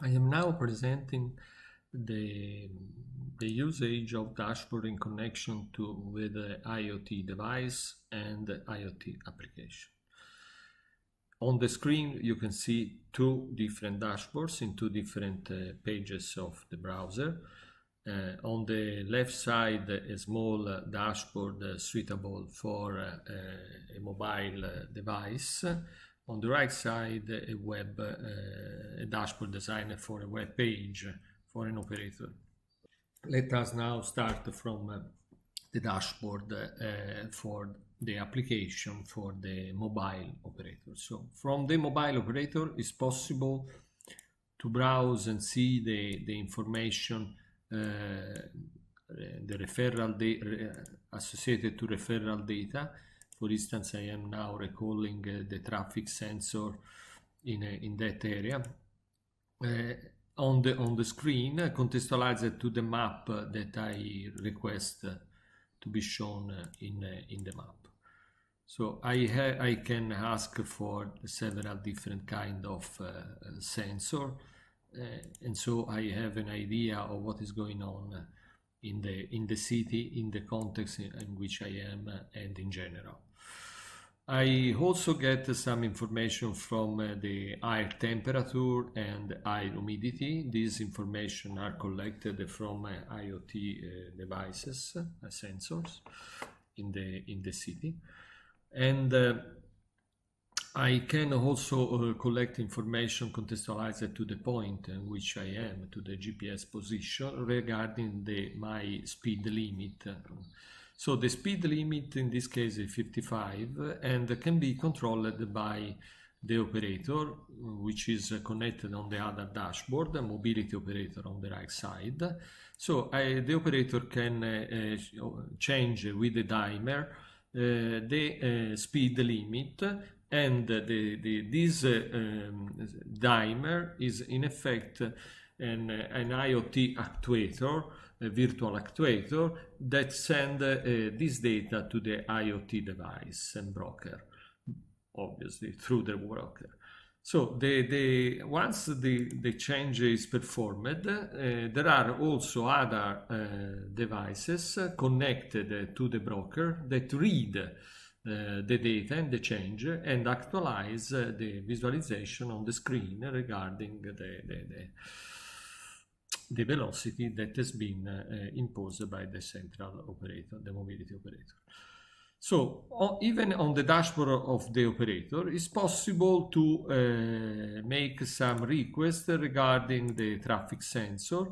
I am now presenting the, the usage of dashboard in connection to with the IoT device and IoT application. On the screen you can see two different dashboards in two different uh, pages of the browser. Uh, on the left side a small uh, dashboard uh, suitable for uh, uh, a mobile device on the right side a web uh, a dashboard designed for a web page for an operator. Let us now start from uh, the dashboard uh, for the application for the mobile operator. So from the mobile operator it's possible to browse and see the, the information the referral associated to referral data for instance, I am now recalling uh, the traffic sensor in, eh, in that area. Uh, on, the, on the screen, uh, contextualized to the map that I request to be shown in, in the map. So I, I can ask for several different kind of sensor, and so I have an idea of what is going on in the in the city in the context in, in which I am uh, and in general. I also get some information from uh, the air temperature and air humidity. These information are collected from uh, IoT uh, devices, sensors in the, in the city. And I can also uh, collect information contextualized to the point in which I am, to the GPS position regarding the, my speed limit. So the speed limit in this case is 55 and can be controlled by the operator which is connected on the other dashboard, the mobility operator on the right side. So eh, the operator can uh, change with the dimer uh, eh, the uh, speed limit and the, the, this um, mm, dimer is in effect an, an IoT actuator, a virtual actuator, that send uh, this data to the IoT device and broker, obviously through the broker. So the, the, once the, the change is performed, uh, there are also other uh, devices connected to the broker that read uh, the data and the change and actualize uh, the visualization on the screen regarding the, the, the the velocity that has been eh, imposed by the central operator, the mobility operator. So even on the dashboard of the operator, it's possible to uh, make some requests regarding the traffic sensor,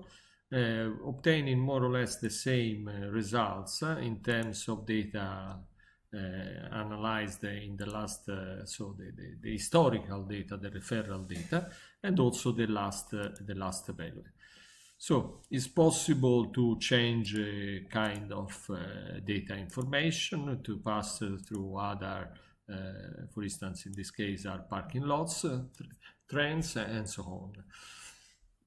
uh, obtaining more or less the same uh, results in terms of data analyzed in the last, so the, the, the, historical data, the referral data, and also the last, the last value. So it's possible to change a kind of uh, data information to pass through other, uh, for instance, in this case, are parking lots, uh, trains, and so on.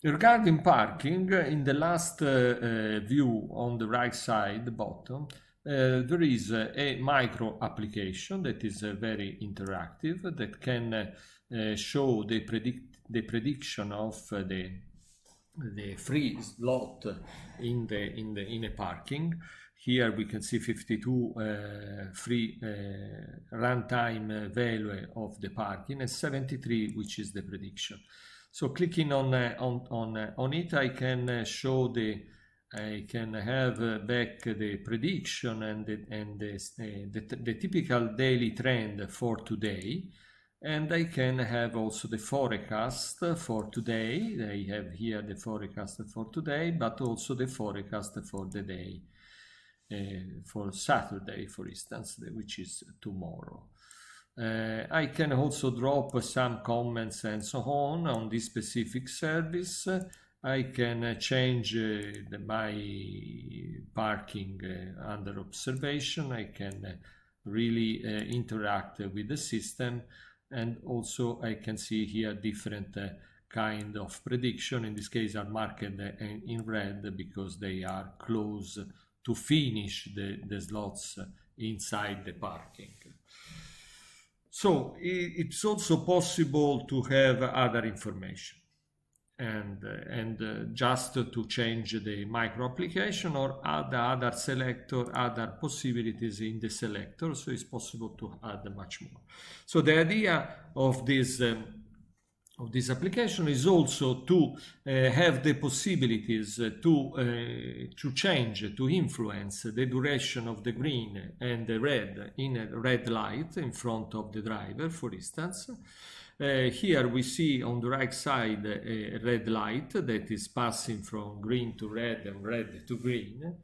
Regarding parking, in the last uh, uh, view on the right side, the bottom, uh, there is a micro application that is very interactive that can show the, predict the prediction of the the free slot in the in the in a parking. Here we can see 52 uh, free uh, runtime uh, value of the parking and 73, which is the prediction. So clicking on uh, on on uh, on it, I can uh, show the I can have back the prediction and the, and the, the, the typical daily trend for today and I can have also the forecast for today. They have here the forecast for today, but also the forecast for the day, uh, for Saturday, for instance, which is tomorrow. Uh, I can also drop some comments and so on on this specific service. I can uh, change uh, the, my parking uh, under observation. I can uh, really interact with the system and also I can see here different uh, kind of prediction in this case are marked uh, in red because they are close to finish the, the slots inside the parking. So it's also possible to have other information and, and uh, just to change the micro application or add other selector, other possibilities in the selector. So it's possible to add much more. So the idea of this um, of this application is also to uh, have the possibilities to uh, to change to influence the duration of the green and the red in a red light in front of the driver for instance uh, here we see on the right side a red light that is passing from green to red and red to green.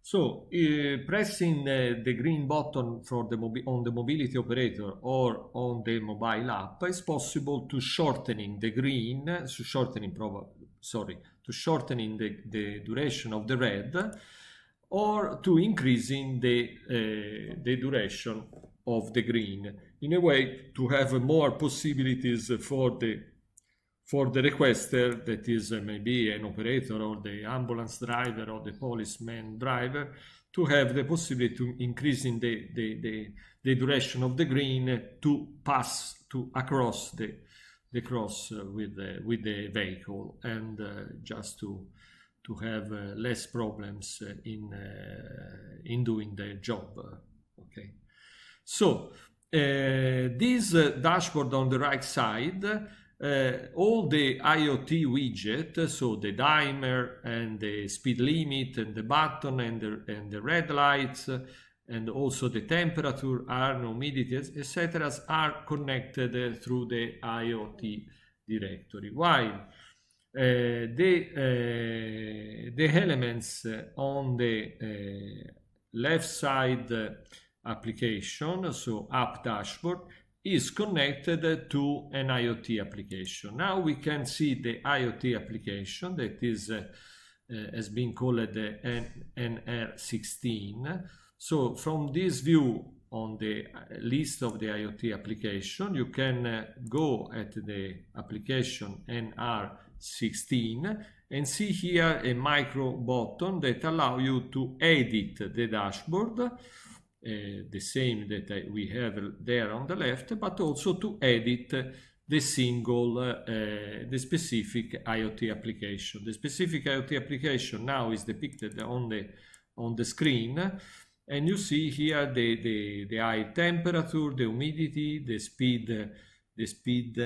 So uh, pressing uh, the green button for the on the mobility operator or on the mobile app is possible to shortening the green, to so shortening sorry, to shortening the, the duration of the red or to increasing the, uh, the duration of the green in a way to have more possibilities for the for the requester that is uh, maybe an operator or the ambulance driver or the policeman driver to have the possibility to increase in the, the, the, the duration of the green to pass to across the, the cross uh, with, the, with the vehicle and uh, just to, to have uh, less problems uh, in, uh, in doing the job. Okay. So Eh, this eh, dashboard on the right side, eh, all the IoT widget, so the dimer and the speed limit and the button and the, and the red lights and also the temperature, air, humidity, etc., are connected through the IoT directory. Why? uh, the, uh, the elements uh, on the left side application, so app dashboard, is connected to an IoT application. Now we can see the IoT application that is uh, uh, has been called the NR16. So from this view on the uh, list of the IoT application, you can uh, go at the application NR16 and see here a micro button that allow you to edit the dashboard uh, the same that I, we have there on the left, but also to edit the single, eh, the specific IoT application. The specific IoT application now is depicted on the, on the screen. And you see here the, the, the high temperature, the humidity, the speed, the speed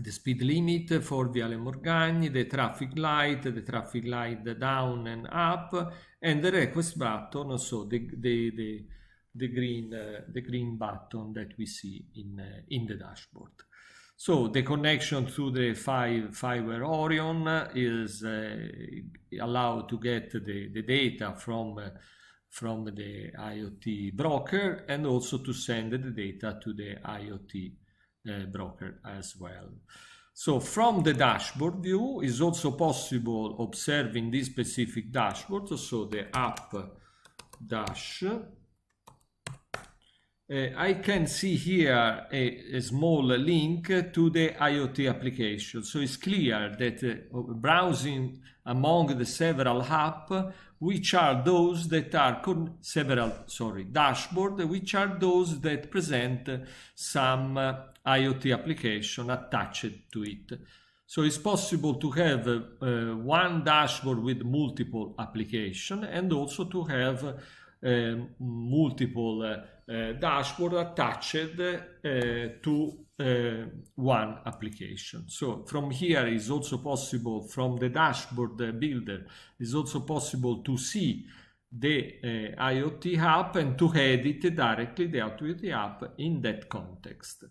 the speed limit for Viale Morgagni, the traffic light, the traffic light down and up, and the request button, so the, the, the, the green, uh, the green button that we see in, uh, in the dashboard. So the connection to the fiber Orion is uh, allowed to get the, the data from, uh, from the IoT broker and also to send the data to the IoT broker as well. So from the dashboard view is also possible observing this specific dashboard. So the app dash uh, I can see here a, a, small link to the IoT application. So it's clear that uh, browsing among the several apps, which are those that are several, sorry, dashboard, which are those that present some uh, IoT application attached to it. So it's possible to have uh, one dashboard with multiple application and also to have Ehm, multiple eh, dashboard attached eh, to uh, one application. So from here is also possible from the dashboard builder is also possible to see the uh, IoT app and to edit directly the IoT app in that context.